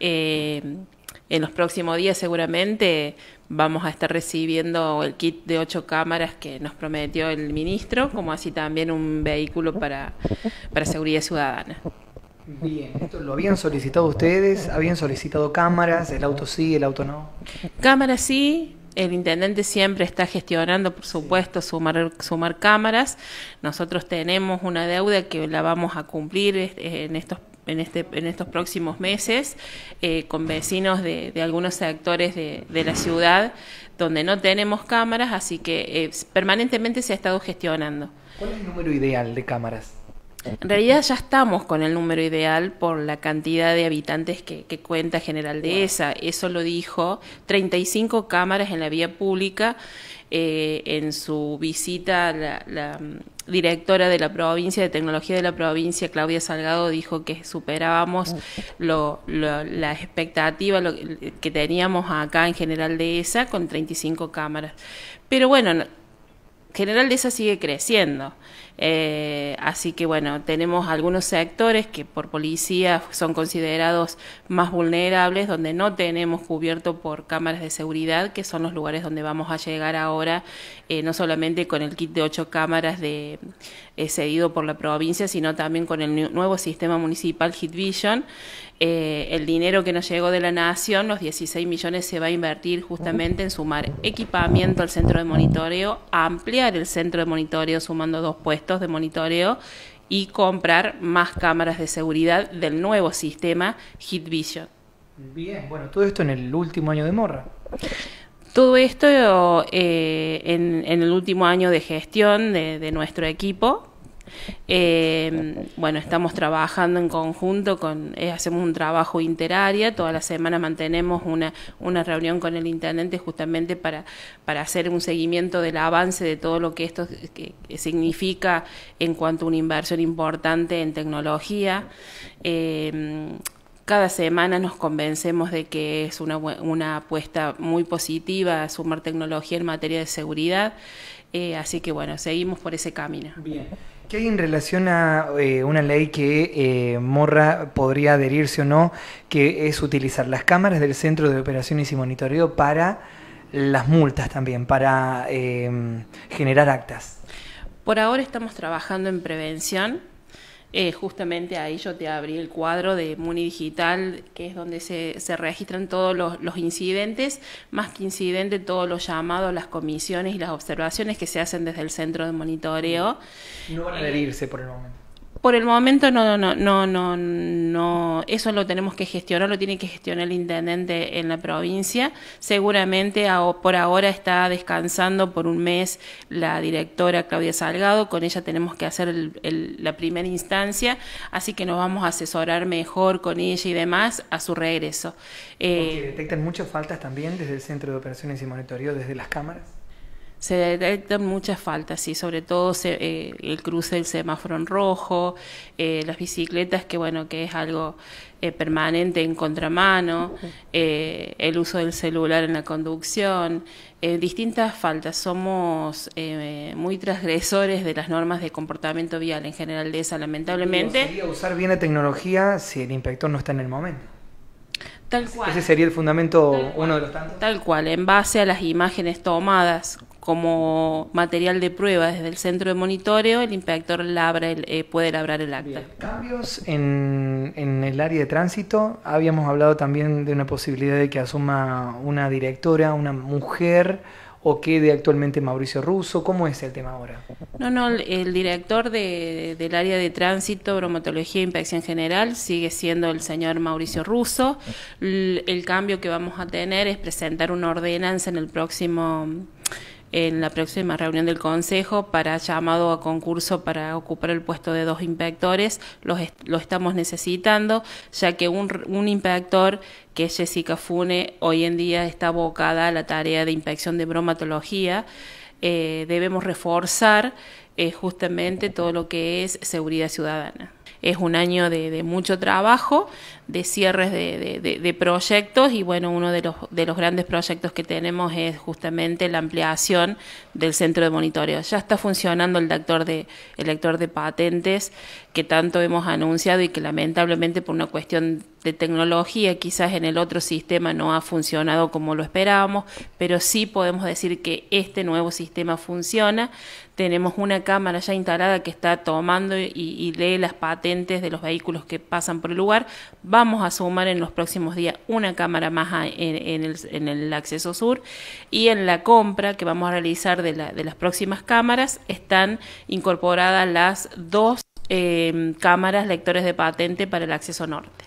Eh, en los próximos días seguramente vamos a estar recibiendo el kit de ocho cámaras que nos prometió el ministro, como así también un vehículo para, para seguridad ciudadana. Bien, esto lo habían solicitado ustedes, habían solicitado cámaras, el auto sí, el auto no. Cámaras sí, el intendente siempre está gestionando, por supuesto, sumar, sumar cámaras. Nosotros tenemos una deuda que la vamos a cumplir eh, en estos este, en, estos próximos meses eh, con vecinos de, algunos sectores de, la ciudad donde no tenemos cámaras, así que eh, permanentemente se ha estado gestionando. ¿Cuál es el número ideal de cámaras? En realidad ya estamos con el número ideal por la cantidad de habitantes que, cuenta General Dehesa. Eso lo dijo 35 cámaras en la vía pública eh, en su visita la, la mm, directora de la provincia, de tecnología de la provincia, Claudia Salgado, dijo que superábamos lo, la expectativa que teníamos acá en General Dehesa con 35 cámaras. Pero bueno, General de esa sigue creciendo. Eh, así que bueno, tenemos algunos sectores que por policía son considerados más vulnerables, donde no tenemos cubierto por cámaras de seguridad, que son los lugares donde vamos a llegar ahora, eh, no solamente con el kit de ocho cámaras de, eh, cedido por la provincia, sino también con el nuevo sistema municipal Hit Vision. el dinero que nos llegó de la nación, los 16 millones, se va a invertir justamente en sumar equipamiento al centro de monitoreo, ampliar el centro de monitoreo sumando dos puestos de monitoreo y comprar más cámaras de seguridad del nuevo sistema Vision. Bien, bueno, todo esto en el último año de Morra. Todo esto eh, en, el último año de gestión de nuestro equipo, Em, bueno, estamos trabajando en conjunto, con, eh, hacemos un trabajo interárea, toda la semana mantenemos una, una reunión con el intendente justamente para, para hacer un seguimiento del avance de todo lo que esto significa en cuanto a una inversión importante en tecnología. Em, cada semana nos convencemos de que es una, una apuesta muy positiva sumar tecnología en materia de seguridad. Eh, así que bueno, seguimos por ese camino. Bien. ¿Qué hay en relación a eh, una ley que eh, Morra podría adherirse o no, que es utilizar las cámaras del Centro de Operaciones y Monitoreo para las multas también, para generar actas? Por ahora estamos trabajando en prevención. Eh, justamente ahí yo te abrí el cuadro de Muni Digital, que es donde se, se registran todos los, incidentes, más que incidente, todos los llamados, las comisiones y las observaciones que se hacen desde el centro de monitoreo. No van a adherirse por el momento por el momento no, no, no, no, no, eso lo tenemos que gestionar, lo tiene que gestionar el intendente en la provincia. Seguramente por ahora está descansando por un mes la directora Claudia Salgado, con ella tenemos que hacer la primera instancia, así que nos vamos a asesorar mejor con ella y demás a su regreso. Eh, ¿Detectan muchas faltas también desde el Centro de Operaciones y Monitoreo, desde las cámaras? se detectan muchas faltas, sí, sobre todo eh, el cruce del semáforo rojo, eh, las bicicletas, que bueno, que es algo eh, permanente en contramano, el uso del celular en la conducción, distintas faltas. Somos muy transgresores de las normas de comportamiento vial en general de esa, lamentablemente. ¿Sería usar bien la tecnología si el inspector no está en el momento? Tal cual. Ese sería el fundamento, uno de los tantos. Tal cual, en base a las imágenes tomadas como material de prueba desde el centro de monitoreo, el inspector labra eh, puede labrar el acta. ¿Cambios en, el área de tránsito? Habíamos hablado también de una posibilidad de que asuma una directora, una mujer, o quede actualmente Mauricio Russo. ¿Cómo es el tema ahora? No, no, el director del área de tránsito, bromatología e inspección general sigue siendo el señor Mauricio Russo. el cambio que vamos a tener es presentar una ordenanza en el próximo en la próxima reunión del Consejo para llamado a concurso para ocupar el puesto de dos inspectores. Los lo estamos necesitando, ya que un, un inspector que es Jessica Fune hoy en día está abocada a la tarea de inspección de bromatología. Eh, debemos reforzar es justamente todo lo que es seguridad ciudadana. Es un año de, mucho trabajo, de cierres de, proyectos y bueno, uno de los, grandes proyectos que tenemos es justamente la ampliación del centro de monitoreo. Ya está funcionando el lector de, el lector de patentes que tanto hemos anunciado y que lamentablemente por una cuestión de tecnología quizás en el otro sistema no ha funcionado como lo esperábamos, pero sí podemos decir que este nuevo sistema funciona. Tenemos una cámara ya instalada que está tomando y, lee las patentes de los vehículos que pasan por el lugar. Vamos a sumar en los próximos días una cámara más en, el, acceso sur y en la compra que vamos a realizar de, las próximas cámaras están incorporadas las dos eh, cámaras lectores de patente para el acceso norte.